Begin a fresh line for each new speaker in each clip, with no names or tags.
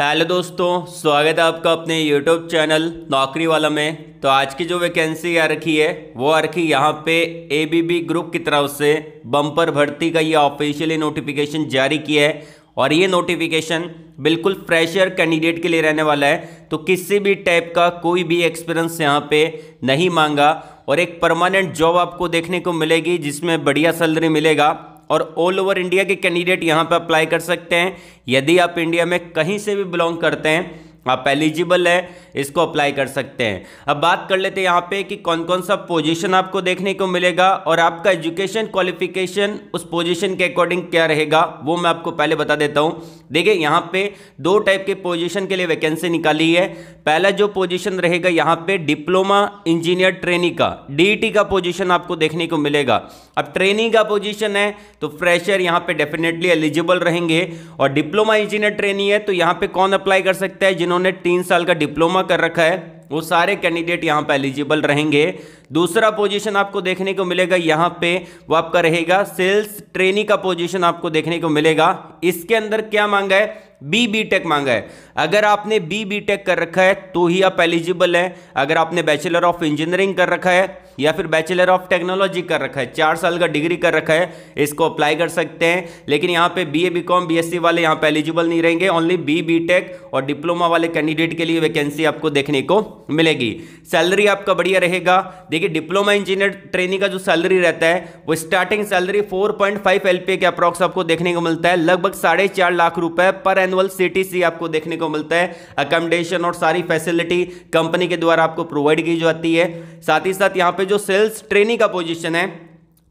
hello दोस्तों स्वागत है आपका अपने यूट्यूब चैनल नौकरी वाला में तो आज की जो वैकेंसी आ रखी है वो आ रखी यहाँ पे एबीबी ग्रुप की तरफ से बम्पर भर्ती का ये ऑफिशियली नोटिफिकेशन जारी किया है और ये नोटिफिकेशन बिल्कुल फ्रेशर कैंडिडेट के लिए रहने वाला है तो किसी भी टाइप का कोई भी एक्सपीरियंस यहाँ पे नहीं मांगा और एक परमानेंट जॉब आपको देखने को मिलेगी जिसमें बढ़िया सैलरी मिलेगा और ऑल ओवर इंडिया के कैंडिडेट यहाँ पर अप्लाई कर सकते हैं यदि आप इंडिया में कहीं से भी बिलोंग करते हैं आप एलिजिबल है इसको अप्लाई कर सकते हैं अब बात कर लेते हैं यहाँ पे कि कौन कौन सा पोजीशन आपको देखने को मिलेगा और आपका एजुकेशन क्वालिफिकेशन उस पोजीशन के अकॉर्डिंग क्या रहेगा वो मैं आपको पहले बता देता हूँ देखिए यहाँ पे दो टाइप के पोजीशन के लिए वैकेंसी निकाली है पहला जो पोजिशन रहेगा यहाँ पे डिप्लोमा इंजीनियर ट्रेनी का डी e का पोजिशन आपको देखने को मिलेगा अब ट्रेनिंग का पोजिशन है तो फ्रेशर यहाँ पे डेफिनेटली एलिजिबल रहेंगे और डिप्लोमा इंजीनियर ट्रेनी है तो यहाँ पर कौन अप्लाई कर सकता है जिन्होंने जिन्होंने तीन साल का डिप्लोमा कर रखा है वो सारे कैंडिडेट यहाँ पर एलिजिबल रहेंगे दूसरा पोजीशन आपको देखने को मिलेगा यहाँ पे वो आपका रहेगा सेल्स ट्रेनी का पोजीशन आपको देखने को मिलेगा इसके अंदर क्या मांगा है बी बी टेक मांगा है अगर आपने बी बी टेक कर रखा है तो ही आप एलिजिबल हैं अगर आपने बैचलर ऑफ इंजीनियरिंग कर रखा है या फिर बैचलर ऑफ टेक्नोलॉजी कर रखा है चार साल का डिग्री कर रखा है इसको अप्लाई कर सकते हैं लेकिन यहाँ पे B A B com B S C वाले यहाँ पे एलिजिबल नहीं रहेंगे ओनली बी बी टेक और डिप्लोमा वाले कैंडिडेट के लिए वैकेंसी आपको देखने को मिलेगी सैलरी आपका बढ़िया रहेगा देखिए डिप्लोमा इंजीनियर ट्रेनिंग का जो सैलरी रहता है वो starting salary four point five L के अप्रॉक्स आपको देखने को मिलता है लगभग साढ़े चार लाख रुपए पर एनुअल सी आपको देखने को मिलता है अकोमोडेशन और सारी फैसिलिटी कंपनी के द्वारा आपको प्रोवाइड की जाती है साथ ही साथ यहाँ पे जो सेल्स ट्रेनी का पोजीशन है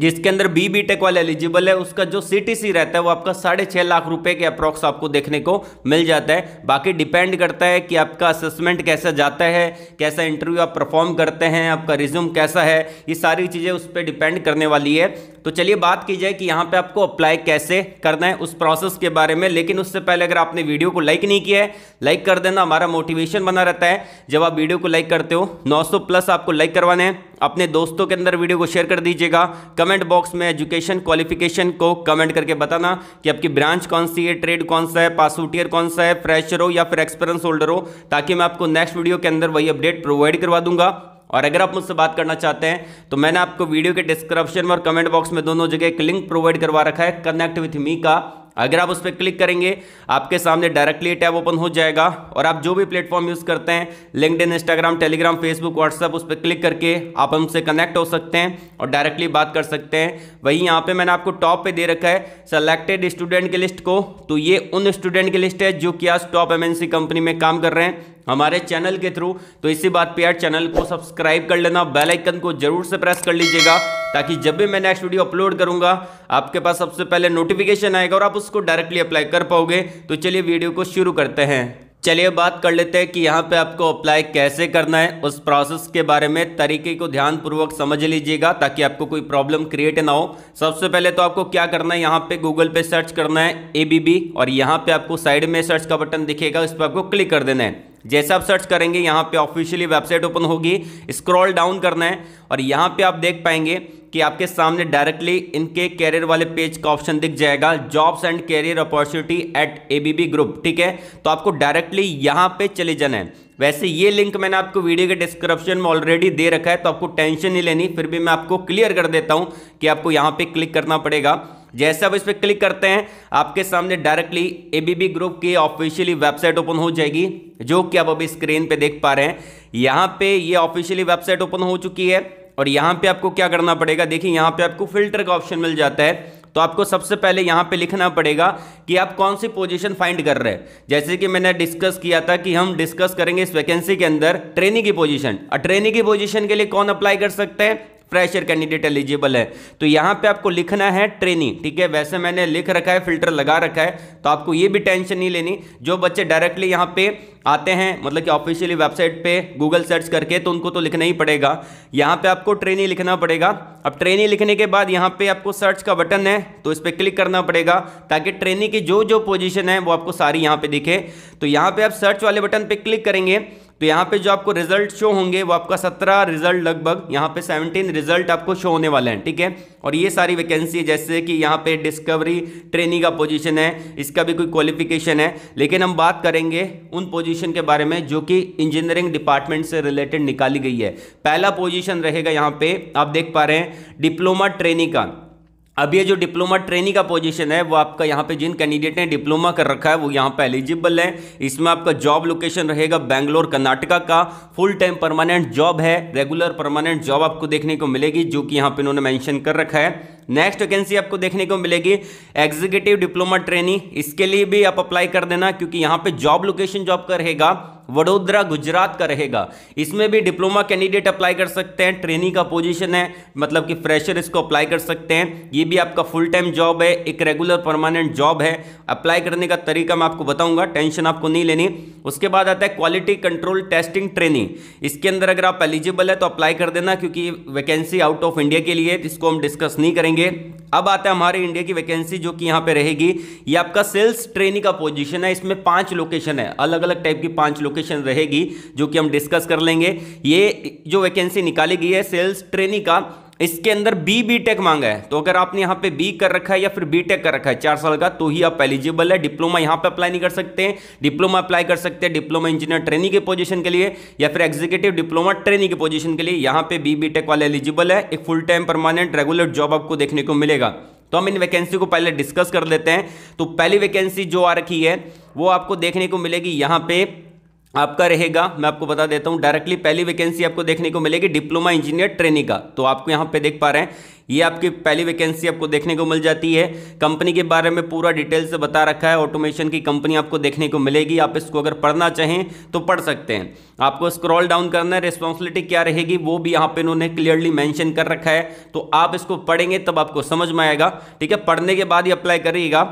जिसके अंदर बी बी टेक वाला एलिजिबल है उसका जो सी टी सी रहता है वो आपका साढ़े छः लाख रुपए के अप्रॉक्स आपको देखने को मिल जाता है बाकी डिपेंड करता है कि आपका असेसमेंट कैसा जाता है कैसा इंटरव्यू आप परफॉर्म करते हैं आपका रिज्यूम कैसा है ये सारी चीज़ें उस पर डिपेंड करने वाली है तो चलिए बात की जाए कि यहाँ पे आपको अप्लाई कैसे करना है उस प्रोसेस के बारे में लेकिन उससे पहले अगर आपने वीडियो को लाइक नहीं किया है लाइक कर देना हमारा मोटिवेशन बना रहता है जब आप वीडियो को लाइक करते हो 900 प्लस आपको लाइक करवाने हैं अपने दोस्तों के अंदर वीडियो को शेयर कर दीजिएगा कमेंट बॉक्स में एजुकेशन क्वालिफिकेशन को कमेंट करके बताना कि आपकी ब्रांच कौन सी है ट्रेड कौन सा है पासआउटियर कौन सा है फ्रेशर हो या फिर एक्सपीरियंस होल्डर हो ताकि मैं आपको नेक्स्ट वीडियो के अंदर वही अपडेट प्रोवाइड करवा दूंगा और अगर आप मुझसे बात करना चाहते हैं तो मैंने आपको वीडियो के डिस्क्रिप्शन में और कमेंट बॉक्स में दोनों जगह एक लिंक प्रोवाइड करवा रखा है कनेक्ट विथ मी का अगर आप उस पर क्लिक करेंगे आपके सामने डायरेक्टली टैब ओपन हो जाएगा और आप जो भी प्लेटफॉर्म यूज़ करते हैं linked Instagram Telegram Facebook WhatsApp उस पर क्लिक करके आप हमसे कनेक्ट हो सकते हैं और डायरेक्टली बात कर सकते हैं वहीं यहाँ पे मैंने आपको टॉप पे दे रखा है सेलेक्टेड स्टूडेंट की लिस्ट को तो ये उन स्टूडेंट की लिस्ट है जो कि आज टॉप एमएनसी कंपनी में काम कर रहे हैं हमारे चैनल के थ्रू तो इसी बात पे यार चैनल को सब्सक्राइब कर लेना बेल आइकन को जरूर से प्रेस कर लीजिएगा ताकि जब भी मैं नेक्स्ट वीडियो अपलोड करूंगा आपके पास सबसे पहले नोटिफिकेशन आएगा और आप उसको डायरेक्टली अप्लाई कर पाओगे तो चलिए वीडियो को शुरू करते हैं चलिए बात कर लेते हैं कि यहाँ पे आपको अप्लाई कैसे करना है उस प्रोसेस के बारे में तरीके को ध्यानपूर्वक समझ लीजिएगा ताकि आपको कोई प्रॉब्लम क्रिएट ना हो सबसे पहले तो आपको क्या करना है यहाँ पे गूगल पे सर्च करना है एबीबी और यहाँ पे आपको साइड में सर्च का बटन दिखेगा उस पर आपको क्लिक कर देना है जैसे आप सर्च करेंगे यहाँ पे ऑफिशियली वेबसाइट ओपन होगी स्क्रॉल डाउन करना है और यहाँ पे आप देख पाएंगे कि आपके सामने डायरेक्टली इनके कैरियर वाले पेज का ऑप्शन दिख जाएगा jobs and career opportunity at A group ठीक है तो आपको डायरेक्टली यहाँ पे चले जाना है वैसे ये लिंक मैंने आपको वीडियो के डिस्क्रिप्शन में ऑलरेडी दे रखा है तो आपको टेंशन नहीं लेनी फिर भी मैं आपको क्लियर कर देता हूँ कि आपको यहाँ पर क्लिक करना पड़ेगा जैसे आप इस पर क्लिक करते हैं आपके सामने डायरेक्टली एबीबी ग्रुप की ऑफिशियली वेबसाइट ओपन हो जाएगी जो कि आप अभी स्क्रीन पे देख पा रहे हैं यहाँ पे ये ऑफिशियली वेबसाइट ओपन हो चुकी है और यहाँ पे आपको क्या करना पड़ेगा देखिए यहाँ पे आपको फिल्टर का ऑप्शन मिल जाता है तो आपको सबसे पहले यहाँ पे लिखना पड़ेगा कि आप कौन सी पोजीशन फाइंड कर रहे हैं जैसे कि मैंने डिस्कस किया था कि हम डिस्कस करेंगे इस वैकेंसी के अंदर ट्रेनिंग की पोजीशन और ट्रेनिंग की पोजीशन के लिए कौन अप्लाई कर सकते हैं फ्रेशर कैंडिडेट एलिजिबल है तो यहाँ पे आपको लिखना है ट्रेनी ठीक है वैसे मैंने लिख रखा है फिल्टर लगा रखा है तो आपको ये भी टेंशन नहीं लेनी जो बच्चे डायरेक्टली यहाँ पे आते हैं मतलब कि ऑफिशियली वेबसाइट पे गूगल सर्च करके तो उनको तो लिखना ही पड़ेगा यहाँ पे आपको ट्रेनी लिखना पड़ेगा अब ट्रेनी लिखने के बाद यहाँ पे आपको सर्च का बटन है तो इस पर क्लिक करना पड़ेगा ताकि ट्रेनी की जो जो पोजिशन है वो आपको सारी यहाँ पर दिखे तो यहाँ पर आप सर्च वाले बटन पर क्लिक करेंगे तो यहाँ पे जो आपको रिजल्ट शो होंगे वो आपका सत्रह रिजल्ट लगभग यहाँ पे सेवनटीन रिजल्ट आपको शो होने वाले हैं ठीक है और ये सारी वैकेंसी जैसे कि यहाँ पे डिस्कवरी ट्रेनिंग का पोजीशन है इसका भी कोई क्वालिफिकेशन है लेकिन हम बात करेंगे उन पोजीशन के बारे में जो कि इंजीनियरिंग डिपार्टमेंट से रिलेटेड निकाली गई है पहला पोजिशन रहेगा यहाँ पे आप देख पा रहे हैं डिप्लोमा ट्रेनिंग का अब ये जो डिप्लोमा ट्रेनी का पोजीशन है वो आपका यहाँ पे जिन कैंडिडेट ने डिप्लोमा कर रखा है वो यहाँ पे एलिजिबल है इसमें आपका जॉब लोकेशन रहेगा बैंगलोर कर्नाटका का फुल टाइम परमानेंट जॉब है रेगुलर परमानेंट जॉब आपको देखने को मिलेगी जो कि यहाँ पे इन्होंने मैंशन कर रखा है नेक्स्ट वैकेंसी आपको देखने को मिलेगी एग्जीक्यूटिव डिप्लोमा ट्रेनिंग इसके लिए भी आप अप्लाई कर देना क्योंकि यहाँ पे जॉब लोकेशन जॉब का रहेगा वडोदरा गुजरात का रहेगा इसमें भी डिप्लोमा कैंडिडेट अप्लाई कर सकते हैं ट्रेनिंग का पोजीशन है मतलब कि फ्रेशर इसको अप्लाई कर सकते हैं ये भी आपका फुल टाइम जॉब है एक रेगुलर परमानेंट जॉब है अप्लाई करने का तरीका मैं आपको बताऊंगा टेंशन आपको नहीं लेनी उसके बाद आता है क्वालिटी कंट्रोल टेस्टिंग ट्रेनिंग इसके अंदर अगर आप एलिजिबल है तो अप्लाई कर देना क्योंकि वैकेंसी आउट ऑफ इंडिया के लिए इसको हम डिस्कस नहीं करेंगे होंगे अब आता है हमारे इंडिया की वैकेंसी जो कि यहाँ पे रहेगी ये आपका सेल्स ट्रेनिंग का पोजीशन है इसमें पांच लोकेशन है अलग अलग टाइप की पांच लोकेशन रहेगी जो कि हम डिस्कस कर लेंगे ये जो वैकेंसी निकाली गई है सेल्स ट्रेनिंग का इसके अंदर बी बी टेक मांगा है तो अगर आपने यहाँ पे बी कर रखा है या फिर बी टेक कर रखा है चार साल का तो ही आप एलिजिबल है डिप्लोमा यहाँ पे अप्लाई नहीं कर सकते हैं डिप्लोमा अप्लाई कर सकते हैं डिप्लोमा इंजीनियर ट्रेनिंग के पोजीशन के लिए या फिर एग्जीक्यूटिव डिप्लोमा ट्रेनिंग के पोजिशन के लिए यहाँ पे बी बी टेक वाले एलिजिबल है एक full time permanent regular job आपको देखने को मिलेगा तो हम इन वैकेंसी को पहले डिस्कस कर लेते हैं तो पहली वैकेंसी जो आ रखी है वो आपको देखने को मिलेगी यहाँ पे आपका रहेगा मैं आपको बता देता हूँ डायरेक्टली पहली वैकेंसी आपको देखने को मिलेगी डिप्लोमा इंजीनियर ट्रेनिंग का तो आपको यहाँ पे देख पा रहे हैं ये आपकी पहली वैकेंसी आपको देखने को मिल जाती है कंपनी के बारे में पूरा डिटेल से बता रखा है ऑटोमेशन की कंपनी आपको देखने को मिलेगी आप इसको अगर पढ़ना चाहें तो पढ़ सकते हैं आपको स्क्रॉल डाउन करना है रिस्पॉन्सिबिलिटी क्या रहेगी वो भी यहाँ पे इन्होंने क्लियरली मेंशन कर रखा है तो आप इसको पढ़ेंगे तब आपको समझ में आएगा ठीक है पढ़ने के बाद ही अप्लाई करिएगा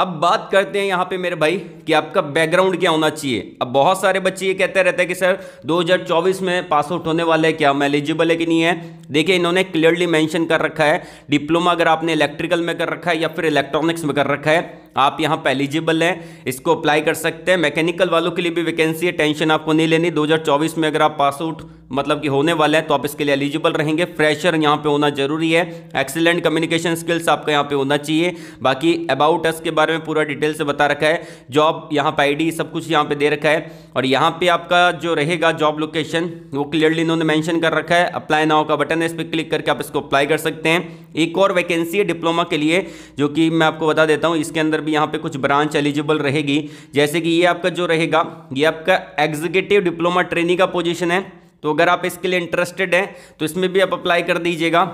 अब बात करते हैं यहाँ पे मेरे भाई कि आपका बैकग्राउंड क्या होना चाहिए अब बहुत सारे बच्चे ये कहते रहते हैं कि सर 2024 में पास आउट होने वाले हैं क्या हम एलिजिबल है कि नहीं है देखिए इन्होंने क्लियरली मेंशन कर रखा है डिप्लोमा अगर आपने इलेक्ट्रिकल में कर रखा है या फिर इलेक्ट्रॉनिक्स में कर रखा है आप यहाँ पर एलिजिबल हैं इसको अप्लाई कर सकते हैं मैकेनिकल वालों के लिए भी वैकेंसी है टेंशन आपको नहीं लेनी 2024 में अगर आप पास आउट मतलब कि होने वाला है तो आप इसके लिए एलिजिबल रहेंगे फ्रेशर यहाँ पे होना जरूरी है एक्सीलेंट कम्युनिकेशन स्किल्स आपका यहाँ पे होना चाहिए बाकी अबाउट अस के बारे में पूरा डिटेल से बता रखा है जॉब यहाँ पर आई सब कुछ यहाँ पे दे रखा है और यहाँ पे आपका जो रहेगा जॉब लोकेशन वो क्लियरली इन्होंने मैंशन कर रखा है अप्लाई नाव का बटन है इस पर क्लिक करके आप इसको अप्लाई कर सकते हैं एक और वैकेंसी है डिप्लोमा के लिए जो कि मैं आपको बता देता हूँ इसके अंदर भी यहाँ पे कुछ ब्रांच एलिजिबल रहेगी जैसे कि ये आपका जो रहेगा ये आपका एग्जीक्यूटिव डिप्लोमा ट्रेनिंग का पोजिशन है तो अगर आप इसके लिए इंटरेस्टेड हैं तो इसमें भी आप अप्लाई कर दीजिएगा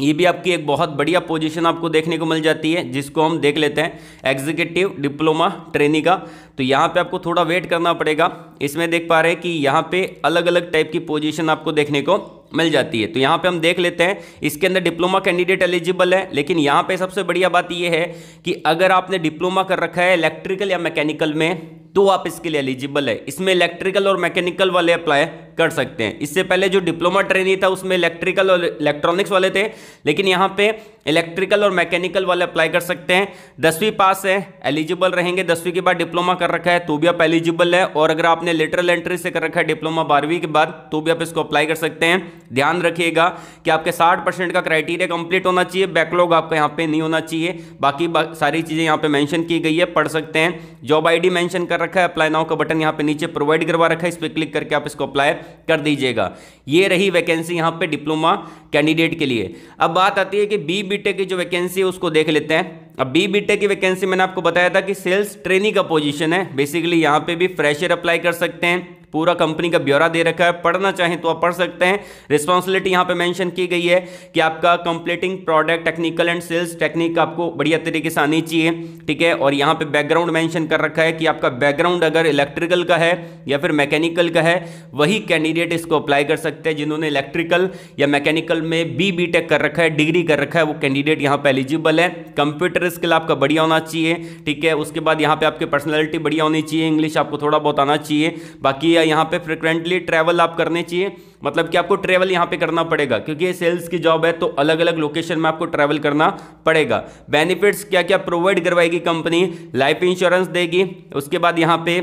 ये भी आपकी एक बहुत बढ़िया पोजीशन आपको देखने को मिल जाती है जिसको हम देख लेते हैं एग्जीक्यूटिव डिप्लोमा ट्रेनी का तो यहाँ पे आपको थोड़ा वेट करना पड़ेगा इसमें देख पा रहे हैं कि यहाँ पे अलग अलग टाइप की पोजीशन आपको देखने को मिल जाती है तो यहाँ पे हम देख लेते हैं इसके अंदर डिप्लोमा कैंडिडेट एलिजिबल है लेकिन यहाँ पे सबसे बढ़िया बात यह है कि अगर आपने डिप्लोमा कर रखा है इलेक्ट्रिकल या मैकेनिकल में तो आप इसके लिए एलिजिबल है इसमें इलेक्ट्रिकल और मैकेनिकल वाले अप्लाई कर सकते हैं इससे पहले जो डिप्लोमा ट्रेनिंग था उसमें इलेक्ट्रिकल और इलेक्ट्रॉनिक्स वाले थे लेकिन यहाँ पे इलेक्ट्रिकल और मैकेनिकल वाले अप्लाई कर सकते हैं दसवीं पास है एलिजिबल रहेंगे दसवीं के बाद डिप्लोमा कर रखा है तो भी आप एलिजिबल है और अगर आपने लेटरल एंट्री से कर रखा है डिप्लोमा बारहवीं के बाद तो भी आप इसको अप्लाई कर सकते हैं ध्यान रखिएगा कि आपके साठ का क्राइटेरिया कंप्लीट होना चाहिए बैकलॉग आपका यहाँ पे नहीं होना चाहिए बाकी बा, सारी चीज़ें यहाँ पे मैंशन की गई है पढ़ सकते हैं जॉब आईडी मेंशन कर रखा है अप्लाई नाउ का बटन यहाँ पे नीचे प्रोवाइड करवा रखा है इस पर क्लिक करके आप इसको अप्लाई कर दीजिएगा ये रही वैकेंसी यहाँ पे डिप्लोमा कैंडिडेट के लिए अब बात आती है कि बी बीटे e की जो वैकेंसी है उसको देख लेते हैं अब बी बीटे e की वैकेंसी मैंने आपको बताया था कि सेल्स ट्रेनिंग का पोजीशन है बेसिकली यहाँ पे भी फ्रेशर अप्लाई कर सकते हैं पूरा कंपनी का ब्यौरा दे रखा है पढ़ना चाहें तो आप पढ़ सकते हैं रिस्पॉन्सिबिलिटी यहाँ पे मेंशन की गई है कि आपका completing product technical and sales technique आपको बढ़िया तरीके से आनी चाहिए ठीक है और यहाँ पे बैकग्राउंड मेंशन कर रखा है कि आपका बैकग्राउंड अगर इलेक्ट्रिकल का है या फिर मैकेनिकल का है वही कैंडिडेट इसको अप्लाई कर सकते हैं जिन्होंने इलेक्ट्रिकल या मैकेनिकल में बी बी टेक कर रखा है डिग्री कर रखा है वो कैंडिडेट यहाँ पर एलिजिबल है कंप्यूटर स्किल आपका बढ़िया होना चाहिए ठीक है उसके बाद यहाँ पे आपकी पर्सनैलिटी बढ़िया होनी चाहिए इंग्लिश आपको थोड़ा बहुत आना चाहिए बाकी यहाँ पे फ्रिक्वेंटली ट्रैवल आप करने चाहिए मतलब कि आपको ट्रैवल यहाँ पे करना पड़ेगा क्योंकि ये सेल्स की जॉब है तो अलग अलग लोकेशन में आपको ट्रैवल करना पड़ेगा बेनिफिट्स क्या क्या प्रोवाइड करवाएगी कंपनी लाइफ इंश्योरेंस देगी उसके बाद यहाँ पे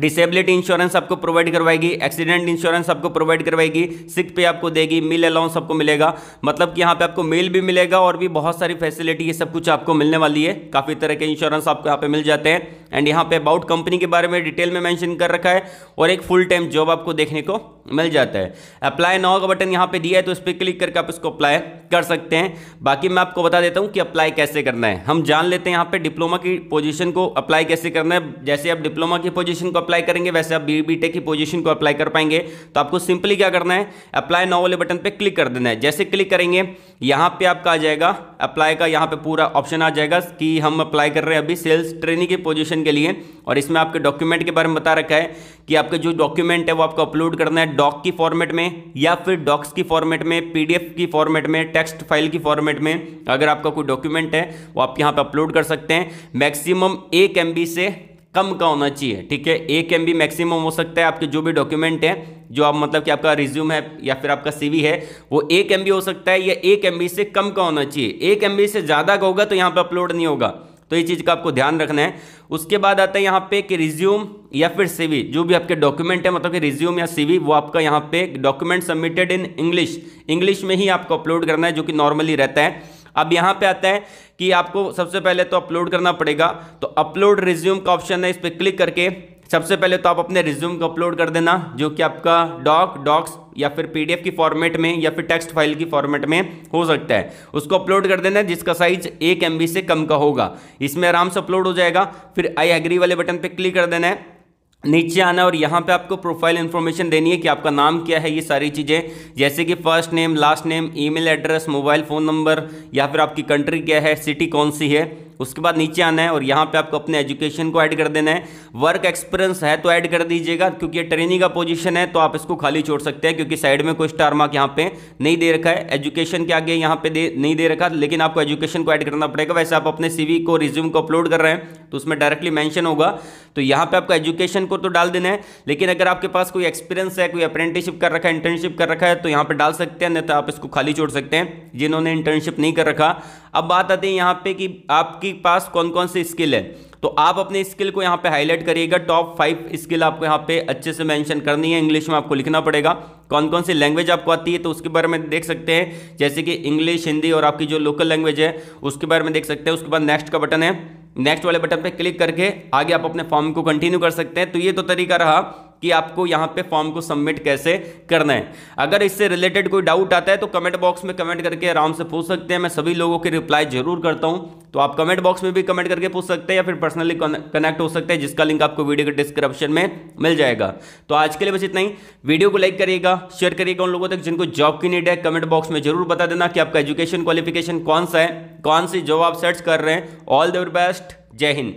डिसेबिलिटी इंश्योरेंस आपको प्रोवाइड करवाएगी एक्सीडेंट इंश्योरेंस आपको प्रोवाइड करवाएगी सिक पे आपको देगी मिल अलाउंस आपको मिलेगा मतलब कि यहाँ पे आपको मिल भी मिलेगा और भी बहुत सारी फैसिलिटी ये सब कुछ आपको मिलने वाली है काफ़ी तरह के इंश्योरेंस आपको यहाँ पे मिल जाते हैं एंड यहाँ पे अबाउट कंपनी के बारे में डिटेल में मैंशन कर रखा है और एक फुल टाइम जॉब आपको देखने को मिल जाता है अप्लाई नाउ का बटन यहाँ पे दिया है तो इस पर क्लिक करके आप इसको अप्लाई कर सकते हैं बाकी मैं आपको बता देता हूँ कि अप्लाई कैसे करना है हम जान लेते हैं यहाँ पे डिप्लोमा की पोजिशन को अप्लाई कैसे करना है जैसे आप डिप्लोमा की पोजीशन को अप्लाई करेंगे वैसे आप बी बी टेक की पोजीशन को अप्लाई कर पाएंगे तो आपको सिंपली क्या करना है अप्लाई नाउ वाले बटन पे क्लिक कर देना है जैसे क्लिक करेंगे यहाँ पे आपका आ जाएगा अप्लाई का यहाँ पे पूरा ऑप्शन आ जाएगा कि हम अप्लाई कर रहे हैं अभी सेल्स ट्रेनिंग की पोजिशन के लिए और इसमें आपके डॉक्यूमेंट के बारे में बता रखा है कि आपके जो डॉक्यूमेंट है वो आपको अपलोड करना है डॉक की फॉर्मेट में या फिर डॉक्स की फॉर्मेट में पीडीएफ की फॉर्मेट में टेक्स्ट फाइल की फॉर्मेट में अगर आपका कोई डॉक्यूमेंट है वो आप यहाँ पर अपलोड कर सकते हैं मैक्सिमम एक एम से कम का होना चाहिए ठीक है एक एम मैक्सिमम हो सकता है आपके जो भी डॉक्यूमेंट है जो आप मतलब कि आपका रिज्यूम है या फिर आपका सीवी है वो एक एम हो सकता है या एक एम से कम का होना चाहिए एक एम से ज़्यादा का होगा तो यहाँ पर अपलोड नहीं होगा तो ये चीज़ का आपको ध्यान रखना है उसके बाद आता है यहाँ पे कि रिज्यूम या फिर सीवी जो भी आपके डॉक्यूमेंट है मतलब कि रिज्यूम या सीवी वो आपका यहाँ पे document submitted in English English में ही आपको अपलोड करना है जो कि नॉर्मली रहता है अब यहां पे आता है कि आपको सबसे पहले तो अपलोड करना पड़ेगा तो अपलोड रिज्यूम का ऑप्शन है इस पर क्लिक करके सबसे पहले तो आप अपने रिज्यूम को अपलोड कर देना जो कि आपका डॉक डॉक्स या फिर पीडीएफ की फॉर्मेट में या फिर टेक्स्ट फाइल की फॉर्मेट में हो सकता है उसको अपलोड कर देना है जिसका साइज एक एम से कम का होगा इसमें आराम से अपलोड हो जाएगा फिर आई एग्री वाले बटन पर क्लिक कर देना है नीचे आना है और यहाँ पे आपको प्रोफाइल इन्फॉर्मेशन देनी है कि आपका नाम क्या है ये सारी चीज़ें जैसे कि first name last name email address mobile phone number या फिर आपकी कंट्री क्या है सिटी कौन सी है उसके बाद नीचे आना है और यहाँ पे आपको अपने एजुकेशन को ऐड कर देना है वर्क एक्सपीरियंस है तो ऐड कर दीजिएगा क्योंकि ये ट्रेनिंग का पोजीशन है तो आप इसको खाली छोड़ सकते हैं क्योंकि साइड में कोई स्टार मार्क यहाँ पे नहीं दे रखा है एजुकेशन के आगे यहाँ पे दे नहीं दे रखा लेकिन आपको एजुकेशन को ऐड करना पड़ेगा वैसे आप अपने सी को रिज्यूम को अपलोड कर रहे हैं तो उसमें डायरेक्टली मैंशन होगा तो यहाँ पर आपका एजुकेशन को को तो डाल देना है लेकिन अगर आपके पास कोई एक्सपीरियंस है कोई अप्रेंटिसशिप कर रखा है इंटर्नशिप कर रखा है तो यहाँ पर डाल सकते हैं नहीं तो आप इसको खाली छोड़ सकते हैं जिन्होंने इंटर्नशिप नहीं कर रखा अब बात आती है यहाँ पर कि आपके पास कौन कौन सी स्किल है तो आप अपने स्किल को यहाँ पे हाईलाइट करिएगा टॉप फाइव स्किल आपको यहाँ पे अच्छे से मेंशन करनी है इंग्लिश में आपको लिखना पड़ेगा कौन कौन सी लैंग्वेज आपको आती है तो उसके बारे में देख सकते हैं जैसे कि इंग्लिश हिंदी और आपकी जो लोकल लैंग्वेज है उसके बारे में देख सकते हैं उसके बाद नेक्स्ट का बटन है नेक्स्ट वाले बटन पर क्लिक करके आगे आप अपने फॉर्म को कंटिन्यू कर सकते हैं तो ये तो तरीका रहा कि आपको यहां पे फॉर्म को सबमिट कैसे करना है अगर इससे रिलेटेड कोई डाउट आता है तो कमेंट बॉक्स में कमेंट करके आराम से पूछ सकते हैं मैं सभी लोगों के रिप्लाई जरूर करता हूं तो आप कमेंट बॉक्स में भी कमेंट करके पूछ सकते हैं या फिर पर्सनली कनेक्ट हो सकते हैं जिसका लिंक आपको वीडियो के डिस्क्रिप्शन में मिल जाएगा तो आज के लिए बस इतना ही वीडियो को लाइक करिएगा शेयर करिएगा उन लोगों तक जिनको जॉब की नीड है कमेंट बॉक्स में जरूर बता देना कि आपका एजुकेशन क्वालिफिकेशन कौन सा है कौन सी जॉब आप सर्च कर रहे हैं ऑल द बेस्ट जय हिंद